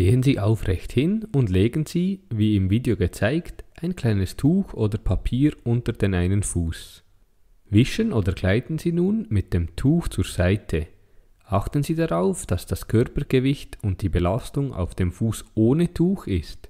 Gehen Sie aufrecht hin und legen Sie, wie im Video gezeigt, ein kleines Tuch oder Papier unter den einen Fuß. Wischen oder gleiten Sie nun mit dem Tuch zur Seite. Achten Sie darauf, dass das Körpergewicht und die Belastung auf dem Fuß ohne Tuch ist.